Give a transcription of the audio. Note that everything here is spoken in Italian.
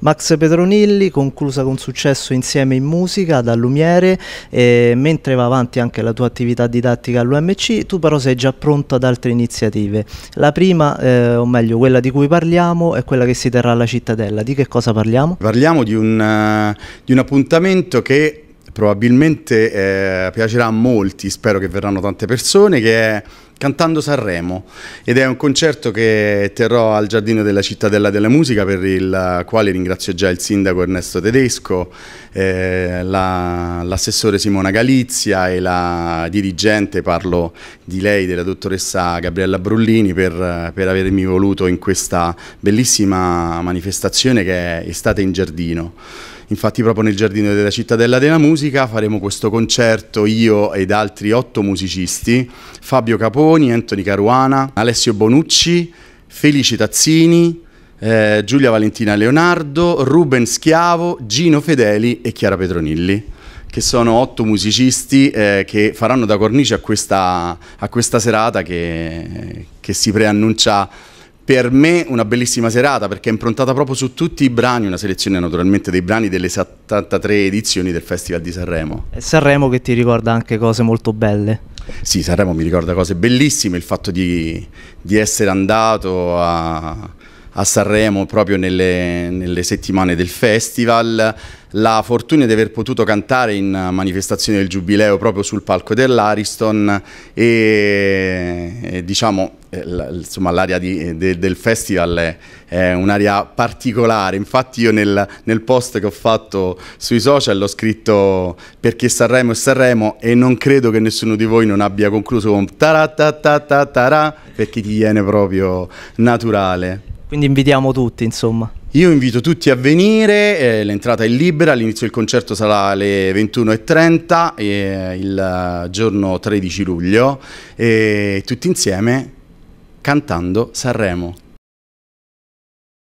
Max Petronilli, conclusa con successo insieme in musica da Lumiere, eh, mentre va avanti anche la tua attività didattica all'UMC, tu però sei già pronto ad altre iniziative. La prima, eh, o meglio quella di cui parliamo, è quella che si terrà alla cittadella. Di che cosa parliamo? Parliamo di un, uh, di un appuntamento che probabilmente eh, piacerà a molti, spero che verranno tante persone, che è Cantando Sanremo ed è un concerto che terrò al Giardino della Cittadella della Musica per il quale ringrazio già il sindaco Ernesto Tedesco, eh, l'assessore la, Simona Galizia e la dirigente, parlo di lei, della dottoressa Gabriella Brullini per, per avermi voluto in questa bellissima manifestazione che è Estate in Giardino. Infatti proprio nel Giardino della Cittadella della Musica musica faremo questo concerto io ed altri otto musicisti, Fabio Caponi, Anthony Caruana, Alessio Bonucci, Felice Tazzini, eh, Giulia Valentina Leonardo, Ruben Schiavo, Gino Fedeli e Chiara Petronilli che sono otto musicisti eh, che faranno da cornice a questa, a questa serata che, che si preannuncia per me una bellissima serata perché è improntata proprio su tutti i brani, una selezione naturalmente dei brani delle 73 edizioni del Festival di Sanremo. E Sanremo che ti ricorda anche cose molto belle. Sì, Sanremo mi ricorda cose bellissime, il fatto di, di essere andato a, a Sanremo proprio nelle, nelle settimane del festival, la fortuna di aver potuto cantare in manifestazione del Giubileo proprio sul palco dell'Ariston e, e diciamo eh, insomma l'area eh, de, del festival è, è un'area particolare infatti io nel, nel, post che ho fatto sui social ho scritto perché Sanremo è Sanremo e non credo che nessuno di voi non abbia concluso con taratatatara perché ti viene proprio naturale quindi invitiamo tutti insomma io invito tutti a venire, eh, l'entrata è libera, l'inizio del concerto sarà alle 21.30 eh, il eh, giorno 13 luglio e tutti insieme cantando Sanremo.